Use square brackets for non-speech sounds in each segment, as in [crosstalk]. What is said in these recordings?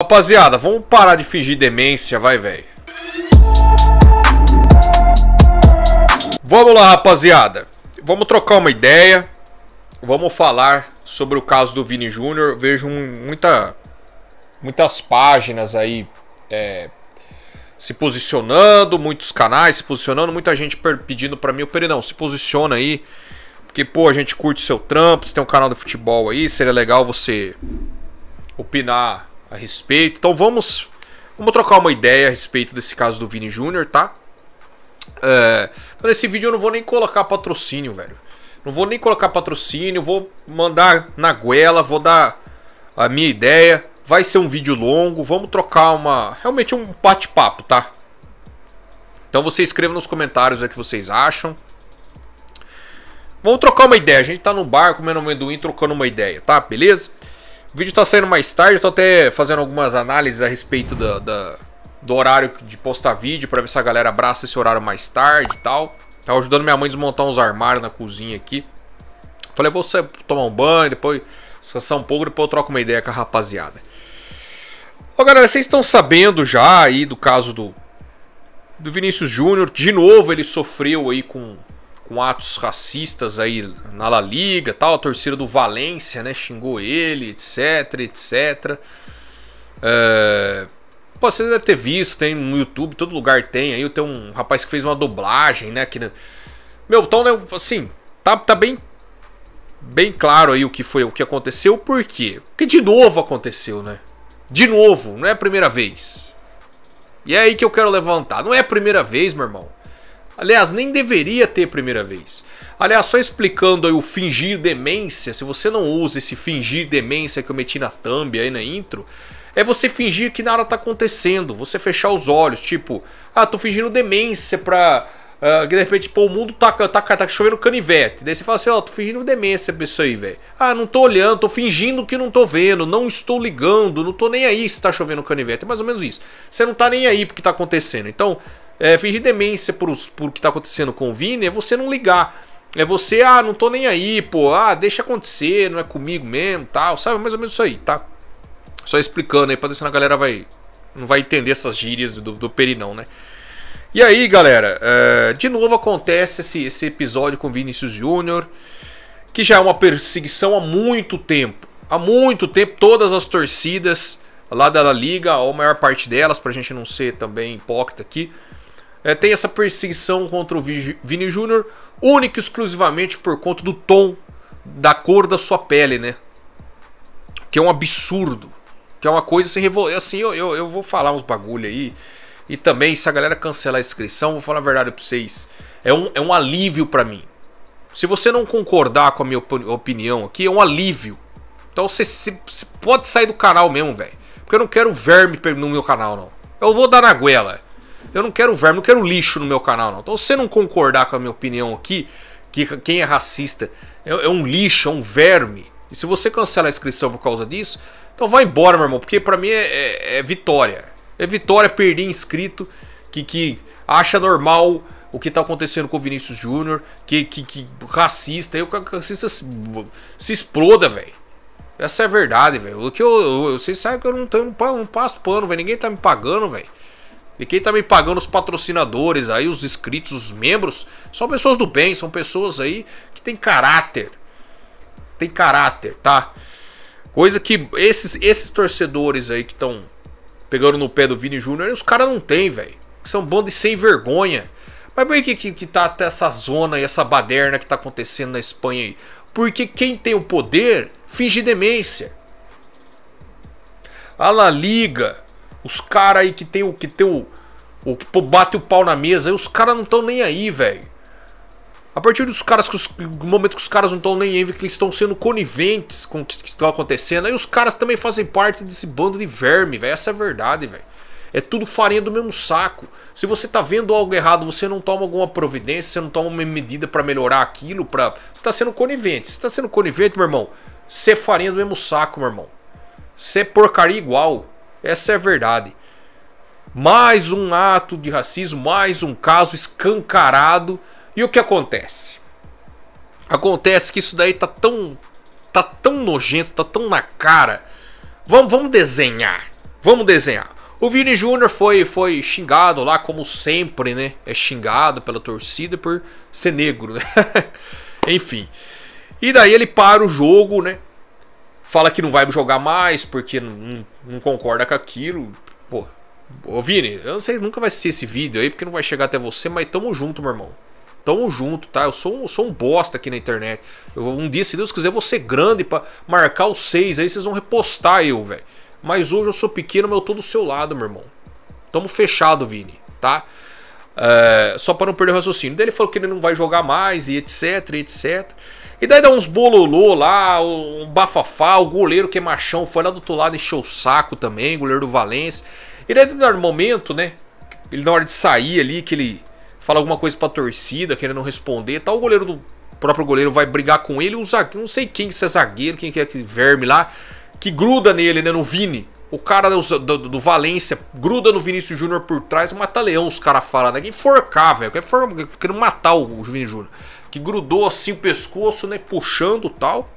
Rapaziada, vamos parar de fingir demência, vai, velho. Vamos lá, rapaziada. Vamos trocar uma ideia. Vamos falar sobre o caso do Vini Júnior. Vejo muita, muitas páginas aí é, se posicionando, muitos canais se posicionando, muita gente pedindo para mim, o Perenão, se posiciona aí. Porque, pô, a gente curte seu trampo, você tem um canal de futebol aí, seria legal você opinar a respeito. Então vamos, vamos trocar uma ideia a respeito desse caso do Vini Júnior, tá? É, então nesse vídeo eu não vou nem colocar patrocínio, velho. Não vou nem colocar patrocínio, vou mandar na goela, vou dar a minha ideia. Vai ser um vídeo longo, vamos trocar uma. Realmente um bate-papo, tá? Então você escreva nos comentários o que vocês acham. Vamos trocar uma ideia. A gente tá no bar comendo amendoim, trocando uma ideia, tá? Beleza? O vídeo tá saindo mais tarde, eu tô até fazendo algumas análises a respeito da, da do horário de postar vídeo para ver se a galera abraça esse horário mais tarde e tal. Tava tá ajudando minha mãe a desmontar uns armários na cozinha aqui. Falei, vou tomar um banho, depois descansar um pouco, depois eu troco uma ideia com a rapaziada. Ó, galera, vocês estão sabendo já aí do caso do, do Vinícius Júnior. De novo, ele sofreu aí com com atos racistas aí na La Liga, tal, a torcida do Valência, né, xingou ele, etc, etc. É... Pô, você deve ter visto, tem no YouTube, todo lugar tem. Aí tem um rapaz que fez uma dublagem, né? Que, meu, então, né, assim, tá, tá bem bem claro aí o que foi, o que aconteceu, por quê? Porque de novo aconteceu, né? De novo, não é a primeira vez. E é aí que eu quero levantar. Não é a primeira vez, meu irmão. Aliás, nem deveria ter primeira vez. Aliás, só explicando aí o fingir demência, se você não usa esse fingir demência que eu meti na thumb aí na intro, é você fingir que nada tá acontecendo, você fechar os olhos, tipo, ah, tô fingindo demência pra. Uh, de repente, pô, o mundo tá, tá, tá, tá, chovendo canivete. Daí você fala assim, ó, oh, tô fingindo demência pra isso aí, velho. Ah, não tô olhando, tô fingindo que não tô vendo, não estou ligando, não tô nem aí se tá chovendo canivete. É mais ou menos isso. Você não tá nem aí porque tá acontecendo. Então, é, fingir demência por, por que tá acontecendo com o Vini é você não ligar. É você, ah, não tô nem aí, pô, ah, deixa acontecer, não é comigo mesmo, tal, sabe? Mais ou menos isso aí, tá? Só explicando aí pra ver se a galera vai. Não vai entender essas gírias do, do Perinão, né? E aí, galera, é, de novo acontece esse, esse episódio com o Vinícius Júnior, que já é uma perseguição há muito tempo. Há muito tempo, todas as torcidas lá da Liga, ou a maior parte delas, pra gente não ser também hipócrita aqui, é, tem essa perseguição contra o Vini Júnior, única e exclusivamente por conta do tom, da cor da sua pele, né? Que é um absurdo. Que é uma coisa se assim, revolver. Assim, eu, eu, eu, vou falar uns bagulho aí. E também, se a galera cancelar a inscrição, vou falar a verdade pra vocês. É um, é um alívio para mim. Se você não concordar com a minha opinião aqui, é um alívio. Então você, você, você pode sair do canal mesmo, velho. Porque eu não quero verme no meu canal, não. Eu vou dar na guela. Eu não quero verme, não quero lixo no meu canal, não. Então, se você não concordar com a minha opinião aqui, que quem é racista é, é um lixo, é um verme, e se você cancela a inscrição por causa disso, então vai embora, meu irmão, porque para mim é, é, é, vitória. É vitória perder inscrito que, que acha normal o que tá acontecendo com o Vinícius Júnior, que, que, que racista, e o racista se, se exploda, velho. Essa é a verdade, velho. O que eu, Vocês sabem que eu não, tenho, não passo pano, velho. Ninguém tá me pagando, velho. E quem tá me pagando os patrocinadores aí, os inscritos, os membros, são pessoas do bem, são pessoas aí que tem caráter. Tem caráter, tá? Coisa que esses, esses torcedores aí que estão pegando no pé do Vini Júnior, os caras não tem, velho. São bando sem vergonha. Mas por que, que, que tá até essa zona e essa baderna que tá acontecendo na Espanha aí? Porque quem tem o poder finge demência. A La Liga, os caras aí que tem o que tem o, o que bate o pau na mesa, e os caras não estão nem aí, velho. A partir dos caras que os, do momento que os caras não estão nem aí, que eles estão sendo coniventes com o que está acontecendo, aí os caras também fazem parte desse bando de verme, velho. Essa é a verdade, velho. É tudo farinha do mesmo saco. Se você está vendo algo errado, você não toma alguma providência, você não toma uma medida para melhorar aquilo, para você tá sendo conivente. Você tá sendo conivente, meu irmão. Ser é farinha do mesmo saco, meu irmão. Ser é porcaria igual. Essa é a verdade. Mais um ato de racismo, mais um caso escancarado. E o que acontece? Acontece que isso daí tá tão tá tão nojento, tá tão na cara. Vamos, vamos desenhar. Vamos desenhar. O Vini Júnior foi foi xingado lá como sempre, né? É xingado pela torcida por ser negro, né? [laughs] Enfim. E daí ele para o jogo, né? Fala que não vai jogar mais porque não, não concorda com aquilo. Pô, Ô Vini, eu não sei, nunca vai assistir esse vídeo aí, porque não vai chegar até você, mas tamo junto, meu irmão. Tamo junto, tá? Eu sou, sou um bosta aqui na internet. Eu, um dia, se Deus quiser, eu vou ser grande pra marcar os seis aí, vocês vão repostar eu, velho. Mas hoje eu sou pequeno, mas eu tô do seu lado, meu irmão. Tamo fechado, Vini, tá? É, só pra não perder o raciocínio. Daí ele falou que ele não vai jogar mais e etc, e etc. E daí dá uns bololô lá, um bafafá, o goleiro que é machão foi lá do outro lado, e encheu o saco também, goleiro do Valência. Ele é no momento, né? Ele na hora de sair ali, que ele fala alguma coisa pra torcida, querendo não responder, tal, tá, o goleiro do o próprio goleiro vai brigar com ele, um zagueiro, não sei quem se é zagueiro, quem que é que verme lá, que gruda nele, né, no Vini. O cara do, do, do Valência gruda no Vinícius Júnior por trás, mata leão, os caras falam, né? Que enforcar, velho. Quer querendo matar o, o Vinícius Júnior. Que grudou assim o pescoço, né? Puxando tal.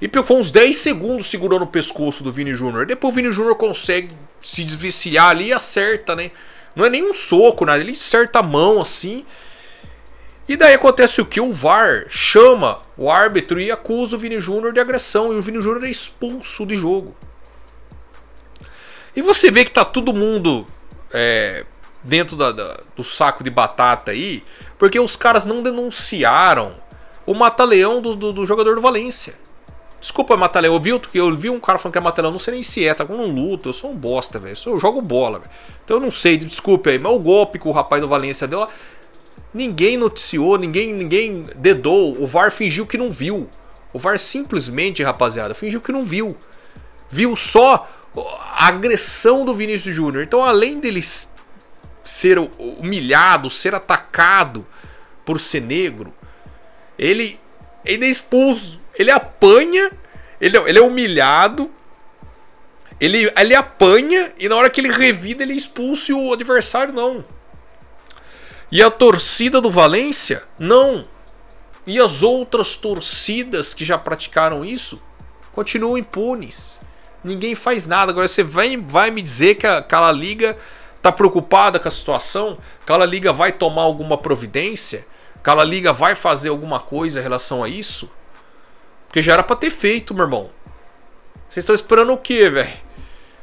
E foi uns 10 segundos segurando o pescoço do Vini Júnior. Depois o Vini Júnior consegue se desviciar ali e acerta, né? Não é nenhum soco, nada. Né? Ele acerta a mão assim. E daí acontece o que? O VAR chama o árbitro e acusa o Vini Júnior de agressão. E o Vini Júnior é expulso de jogo. E você vê que tá todo mundo é, dentro da, da, do saco de batata aí, porque os caras não denunciaram o mata-leão do, do, do jogador do Valência. Desculpa, Matalhão, eu vi, eu vi um cara falando que é eu não sei nem se é, tá com um luto, eu sou um bosta, velho. Eu jogo bola, velho. Então eu não sei, desculpe aí, mas o golpe que o rapaz do Valência deu lá. Ninguém noticiou, ninguém, ninguém dedou. O VAR fingiu que não viu. O VAR simplesmente, rapaziada, fingiu que não viu. Viu só a agressão do Vinícius Júnior. Então, além dele ser humilhado, ser atacado por ser negro, ele ainda é expulso ele apanha, ele, ele é humilhado, ele, ele apanha e na hora que ele revida, ele expulsa o adversário, não. E a torcida do Valência, não. E as outras torcidas que já praticaram isso continuam impunes. Ninguém faz nada. Agora você vem, vai me dizer que aquela liga tá preocupada com a situação, aquela liga vai tomar alguma providência, aquela liga vai fazer alguma coisa em relação a isso? Porque já era pra ter feito, meu irmão. Vocês estão esperando o quê, velho?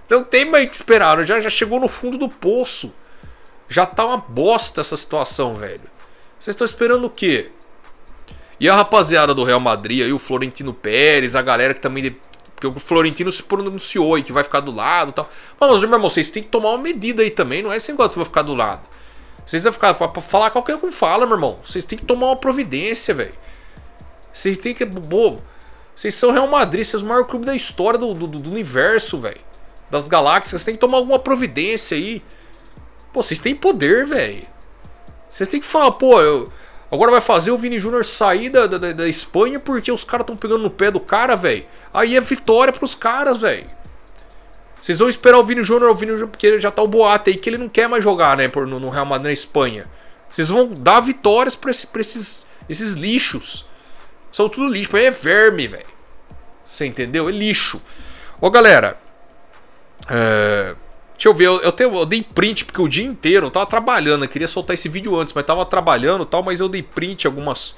Não tem mais que esperar. Já, já chegou no fundo do poço. Já tá uma bosta essa situação, velho. Vocês estão esperando o quê? E a rapaziada do Real Madrid aí, o Florentino Pérez, a galera que também. Porque o Florentino se pronunciou aí que vai ficar do lado e tal. Mas, meu irmão, vocês têm que tomar uma medida aí também. Não é assim que você vai ficar do lado. Vocês vão ficar. Pra falar qualquer um fala, meu irmão. Vocês têm que tomar uma providência, velho. Vocês têm que. Bobo. Vocês são Real Madrid, vocês são o maior clube da história do, do, do universo, velho. Das galáxias. Vocês têm que tomar alguma providência aí. Pô, vocês têm poder, velho. Vocês têm que falar, pô, eu... agora vai fazer o Vini Júnior sair da, da, da Espanha porque os caras estão pegando no pé do cara, velho. Aí é vitória pros caras, velho. Vocês vão esperar o Vini Júnior, o Vini Júnior, porque já tá o boato aí que ele não quer mais jogar, né, por, no, no Real Madrid na Espanha. Vocês vão dar vitórias pra, esse, pra esses, esses lixos. São tudo lixo. É verme, velho. Você entendeu? É lixo. Ô, galera. É... Deixa eu ver. Eu, eu, tenho, eu dei print porque o dia inteiro eu tava trabalhando. Eu queria soltar esse vídeo antes, mas tava trabalhando e tal. Mas eu dei print algumas,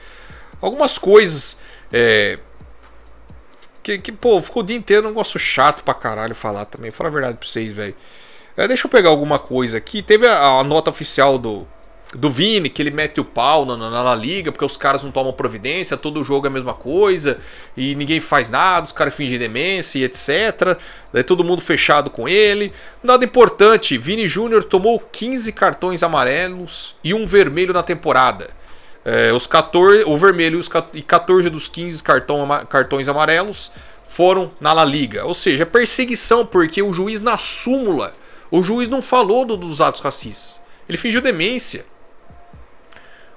algumas coisas. É... Que, que, pô, ficou o dia inteiro um negócio chato pra caralho falar também. Fala a verdade pra vocês, velho. É, deixa eu pegar alguma coisa aqui. Teve a, a nota oficial do, do Vini, que ele mete o pau na, na, na, liga, porque os caras não tomam providência, todo jogo é a mesma coisa, e ninguém faz nada, os caras fingem demência e etc. Daí todo mundo fechado com ele. Nada importante, Vini Júnior tomou 15 cartões amarelos e um vermelho na temporada. É, os 14, o vermelho e 14 dos 15 cartão, cartões amarelos foram na La Liga. Ou seja, é perseguição, porque o juiz na súmula, o juiz não falou do, dos atos racistas. Ele fingiu demência.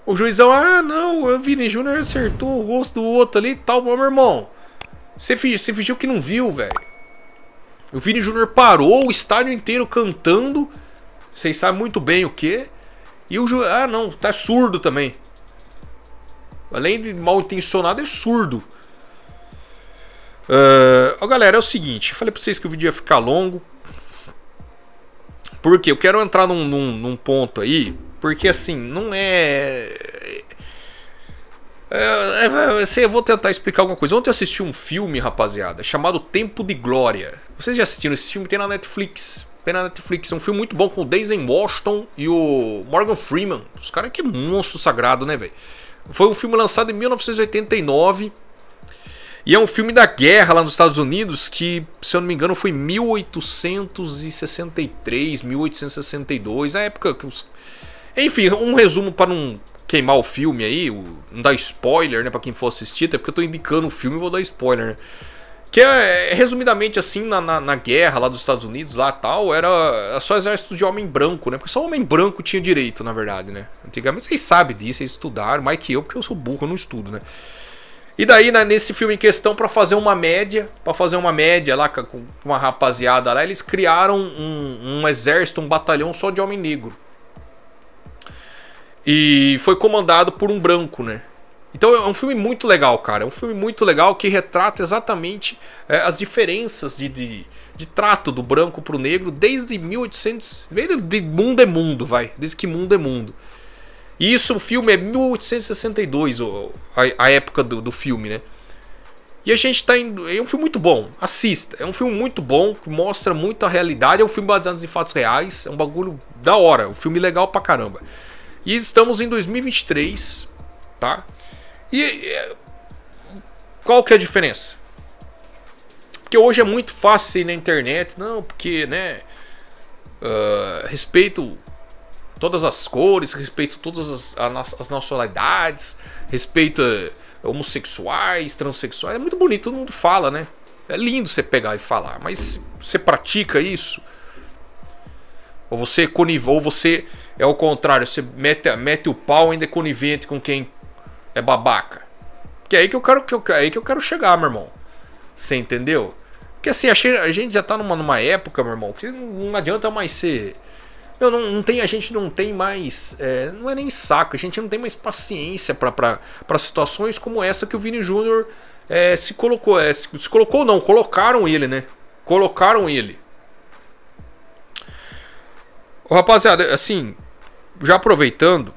O juizão, ah, não, o Vini Júnior acertou o rosto do outro ali e tal. Meu irmão, você fingiu, fingiu que não viu, velho. O Vini Júnior parou o estádio inteiro cantando. Vocês sabem muito bem o que. E o juiz, ah, não, tá surdo também. Além de mal intencionado, é surdo. Uh, ó, galera, é o seguinte. falei pra vocês que o vídeo ia ficar longo. Porque eu quero entrar num, num, num ponto aí. Porque assim, não é. Eu, é, eu, é, é, assim, eu vou tentar explicar alguma coisa. Ontem eu assisti um filme, rapaziada, chamado Tempo de Glória. Vocês já assistiram esse filme? Tem na Netflix. Tem na Netflix. É um filme muito bom com o Denzel Washington e o Morgan Freeman. Os caras que é monstro sagrado, né, velho? Foi um filme lançado em 1989. E é um filme da guerra lá nos Estados Unidos que, se eu não me engano, foi 1863, 1862, na época que os enfim, um resumo para não queimar o filme aí, o, não dar spoiler, né, pra quem for assistir, até porque eu tô indicando o filme e vou dar spoiler, né? Que é, resumidamente assim, na, na, na, guerra lá dos Estados Unidos, lá tal, era só exército de homem branco, né? Porque só homem branco tinha direito, na verdade, né? Antigamente vocês sabem disso, vocês estudaram, mais que eu, porque eu sou burro, eu não estudo, né? E daí, né, nesse filme em questão, para fazer uma média, para fazer uma média lá com uma rapaziada lá, eles criaram um, um exército, um batalhão só de homem negro. E foi comandado por um branco, né? Então é um filme muito legal, cara. É um filme muito legal que retrata exatamente é, as diferenças de, de, de, trato do branco pro negro desde 1800. De mundo é mundo, vai. Desde que mundo é mundo. E isso, o filme é 1862, a, a época do, do filme, né? E a gente tá indo. É um filme muito bom. Assista. É um filme muito bom, que mostra muito a realidade. É um filme baseado em fatos reais. É um bagulho da hora. É um filme legal pra caramba. E estamos em 2023, tá? E, e qual que é a diferença? Porque hoje é muito fácil ir na internet, não, porque, né, uh, respeito todas as cores, respeito todas as, as nacionalidades, respeito eh, homossexuais, transexuais, é muito bonito, todo mundo fala, né? É lindo você pegar e falar, mas você pratica isso? Ou você conivou, ou você é o contrário, você mete, mete o pau ainda conivente com quem é babaca. Que é aí que eu quero, que eu, é aí que eu quero chegar, meu irmão. Você entendeu? Porque assim, a gente já tá numa, numa época, meu irmão, que não, não adianta mais ser. Meu, não, não, tem, a gente não tem mais. É, não é nem saco, a gente não tem mais paciência para situações como essa que o Vini Júnior é, se colocou. É, se, se colocou, não, colocaram ele, né? Colocaram ele. rapaziada, assim, já aproveitando,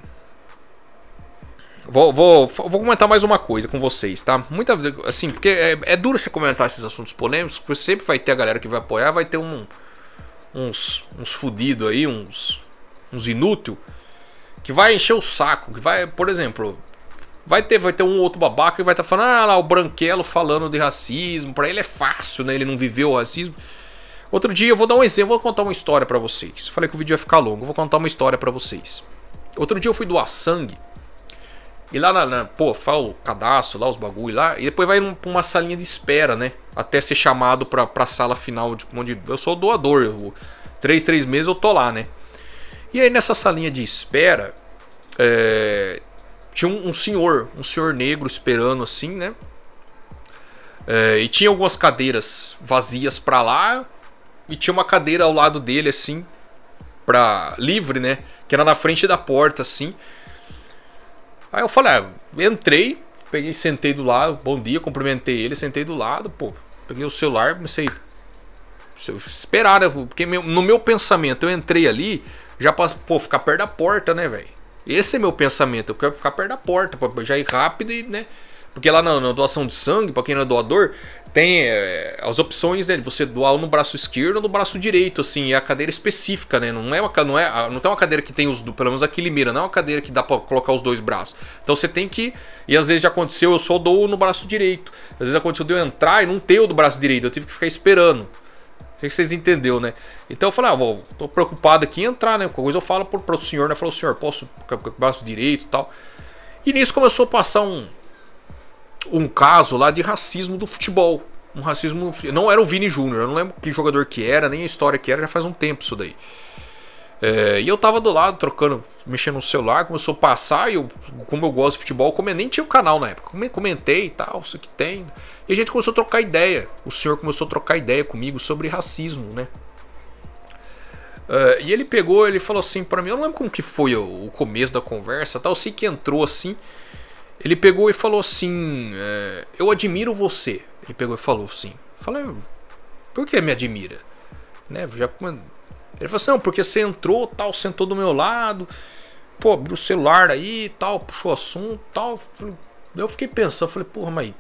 vou, vou, vou comentar mais uma coisa com vocês, tá? Muita assim, porque é, é duro você comentar esses assuntos polêmicos, porque sempre vai ter a galera que vai apoiar, vai ter um, uns, uns fudido aí, uns, uns inútil, que vai encher o saco, que vai, por exemplo, vai ter, vai ter um outro babaca que vai estar tá falando, ah lá, o Branquelo falando de racismo, para ele é fácil, né? Ele não viveu o racismo. Outro dia eu vou dar um exemplo, vou contar uma história para vocês. Falei que o vídeo ia ficar longo, vou contar uma história para vocês. Outro dia eu fui doar sangue. E lá na, na pô, fala o cadastro, lá os bagulho lá, e depois vai pra uma salinha de espera, né? Até ser chamado pra, pra sala final, de, onde eu sou doador, eu, três, três meses eu tô lá, né? E aí nessa salinha de espera, é, tinha um, um, senhor, um senhor negro esperando assim, né? É, e tinha algumas cadeiras vazias pra lá, e tinha uma cadeira ao lado dele, assim, pra livre, né? Que era na frente da porta, assim. Aí eu falei, ah, entrei, peguei, sentei do lado, bom dia, cumprimentei ele, sentei do lado, pô, peguei o celular, comecei esperar, né? Porque no meu pensamento, eu entrei ali, já passo, pô, ficar perto da porta, né, velho? Esse é meu pensamento, eu quero ficar perto da porta, pra já ir rápido e, né? Porque lá na, na doação de sangue, para quem não é doador, tem é, as opções, né? Você doar no braço esquerdo ou no braço direito, assim, é a cadeira específica, né? Não é uma, não é, não tem uma cadeira que tem os, pelo menos aqui mira Limeira, não é uma cadeira que dá para colocar os dois braços. Então você tem que, e às vezes já aconteceu, eu só dou no braço direito. Às vezes aconteceu de eu entrar e não ter o do braço direito, eu tive que ficar esperando. O que vocês entenderam, né? Então eu falei, ah, vó, tô preocupado aqui em entrar, né? Qualquer coisa eu falo pro, pro senhor, né? Falou, senhor, posso com o braço direito e tal. E nisso começou a passar um, um caso lá de racismo do futebol. Um racismo. Não era o Vini Júnior, eu não lembro que jogador que era, nem a história que era, já faz um tempo isso daí. É, e eu tava do lado, trocando, mexendo no celular, começou a passar, e eu, como eu gosto de futebol, como nem tinha o canal na época. Comentei e tal, isso que tem. E a gente começou a trocar ideia. O senhor começou a trocar ideia comigo sobre racismo, né? É, e ele pegou, ele falou assim para mim, eu não lembro como que foi o, o começo da conversa, tal, eu sei que entrou assim. Ele pegou e falou assim: é, Eu admiro você. Ele pegou e falou assim. Falei, por que me admira? Né? Já, ele falou assim, não, porque você entrou, tal, sentou do meu lado, pô, abriu o celular aí, tal, puxou assunto, tal. Eu fiquei pensando, falei, porra, mas...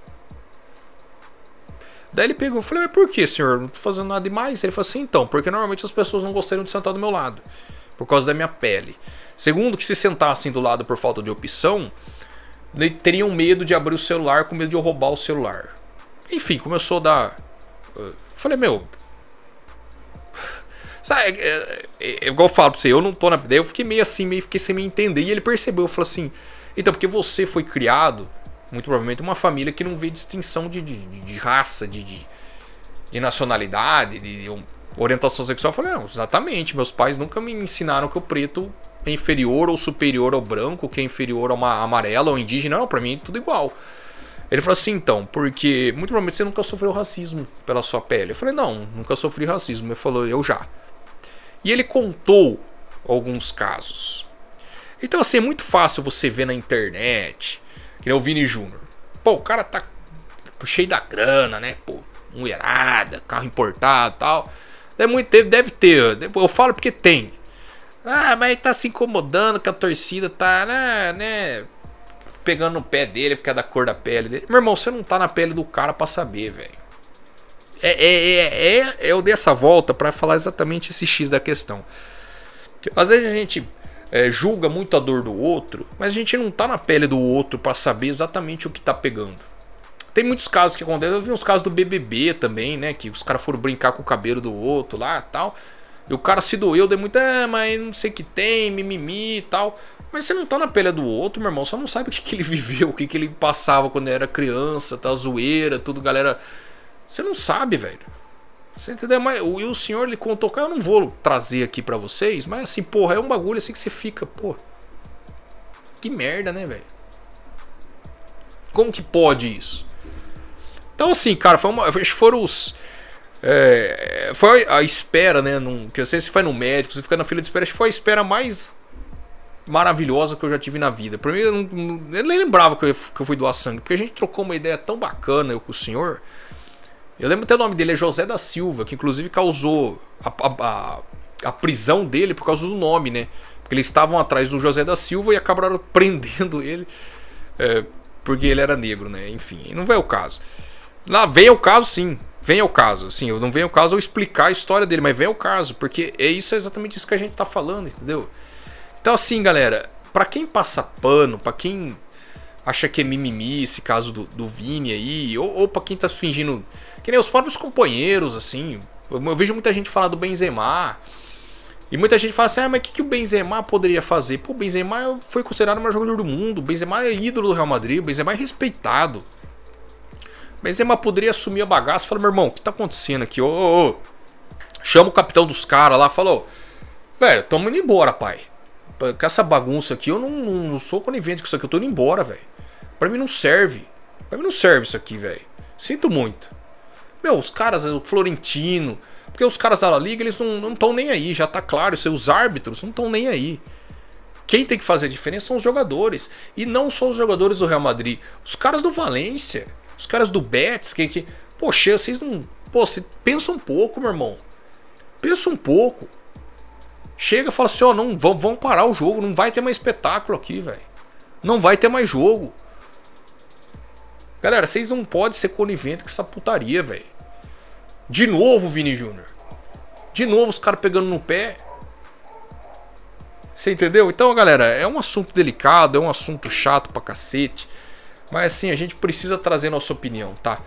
Daí ele pegou, falei, mas por que, senhor? Não tô fazendo nada demais. Ele falou assim, então, porque normalmente as pessoas não gostariam de sentar do meu lado, por causa da minha pele. Segundo, que se sentassem do lado por falta de opção, teriam medo de abrir o celular com medo de eu roubar o celular. Enfim, começou a dar. Eh, falei, meu. Sabe, é, é, é, igual eu falo pra você, eu não tô na. Daí eu fiquei meio assim, meio fiquei sem me entender. E ele percebeu, falou assim: então, porque você foi criado, muito provavelmente, uma família que não vê distinção de, de, de raça, de, de, de, nacionalidade, de, de orientação sexual. Eu falei, não, exatamente, meus pais nunca me ensinaram que o preto é inferior ou superior ao branco, que é inferior a uma amarela ou indígena, não, para mim é tudo igual. Ele falou assim, então, porque muito provavelmente você nunca sofreu racismo pela sua pele. Eu falei, não, nunca sofri racismo. Ele falou, eu já. E ele contou alguns casos. Então, assim, é muito fácil você ver na internet, que é o Vini Júnior. Pô, o cara tá cheio da grana, né? Pô, mulherada, carro importado e tal. Deve, muito, deve ter. Eu falo porque tem. Ah, mas tá se incomodando que a torcida tá, né, né? Pegando no pé dele porque é da cor da pele dele. Meu irmão, você não tá na pele do cara pra saber, velho. É, é, é, é, eu dei essa volta para falar exatamente esse X da questão. Às vezes a gente é, julga muito a dor do outro, mas a gente não tá na pele do outro para saber exatamente o que tá pegando. Tem muitos casos que acontecem, eu vi uns casos do BBB também, né, que os caras foram brincar com o cabelo do outro lá, tal. E o cara se doeu, deu muito, é, mas não sei o que tem, mimimi e tal. Mas você não tá na pele do outro, meu irmão. Só não sabe o que, que ele [laughs] viveu, o que, que ele passava quando era criança, tá zoeira, tudo, galera. Você não sabe, velho. Você entendeu? Mas o, o senhor ele contou, cara, eu não vou trazer aqui para vocês, mas assim, porra, é um bagulho assim que você fica, pô. Que merda, né, velho? Como que pode isso? Então, assim, cara, foi uma, foram os é, foi a espera, né? Num, que eu sei se foi no médico, você fica na fila de espera, acho que foi a espera mais maravilhosa que eu já tive na vida. Pra mim, eu, não, eu nem lembrava que eu, que eu, fui doar sangue, porque a gente trocou uma ideia tão bacana eu com o senhor. Eu lembro até o nome dele, é José da Silva, que inclusive causou a, a, a, a prisão dele por causa do nome, né? Porque eles estavam atrás do José da Silva e acabaram [laughs] prendendo ele é, porque ele era negro, né? Enfim, não veio o caso. Lá veio o caso, sim. Vem ao caso, assim, eu não venho ao caso eu explicar a história dele, mas vem ao caso, porque é isso é exatamente isso que a gente tá falando, entendeu? Então assim, galera, para quem passa pano, para quem acha que é mimimi esse caso do, do Vini aí, ou, ou pra quem tá fingindo, que nem os próprios companheiros, assim, eu, eu vejo muita gente falar do Benzema, e muita gente fala assim, ah, mas o que, que o Benzema poderia fazer? Pô, o Benzema foi considerado o maior jogador do mundo, o Benzema é ídolo do Real Madrid, o Benzema é respeitado. Mas Benzema poderia assumir a bagaça e falar, meu irmão, o que tá acontecendo aqui? Ô, ô, ô. Chama o capitão dos caras lá, falou, velho, tamo indo embora, pai. Com essa bagunça aqui, eu não, não sou conivente com isso aqui, eu tô indo embora, velho. Pra mim não serve. Pra mim não serve isso aqui, velho. Sinto muito. Meu, os caras, o Florentino, porque os caras da La Liga, eles não estão nem aí, já tá claro, os árbitros não estão nem aí. Quem tem que fazer a diferença são os jogadores. E não só os jogadores do Real Madrid. Os caras do Valência. Os caras do Betis, que, que poxa, vocês não. Pô, você pensa um pouco, meu irmão. Pensa um pouco. Chega e fala assim: ó, não, vamos, vamos parar o jogo, não vai ter mais espetáculo aqui, velho. Não vai ter mais jogo. Galera, vocês não podem ser conivente com essa putaria, velho. De novo, Vini Júnior. De novo, os caras pegando no pé. Você entendeu? Então, galera, é um assunto delicado, é um assunto chato pra cacete. Mas assim, a gente precisa trazer nossa opinião, tá?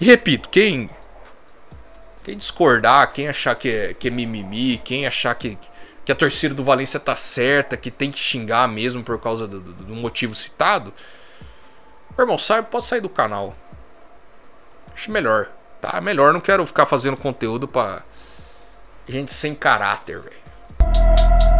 E repito, quem quem discordar, quem achar que é, que é mimimi, quem achar que, que a torcida do Valência tá certa, que tem que xingar mesmo por causa do, do, do motivo citado, meu irmão, sai, pode sair do canal. Acho melhor, tá? Melhor, não quero ficar fazendo conteúdo pra gente sem caráter, velho.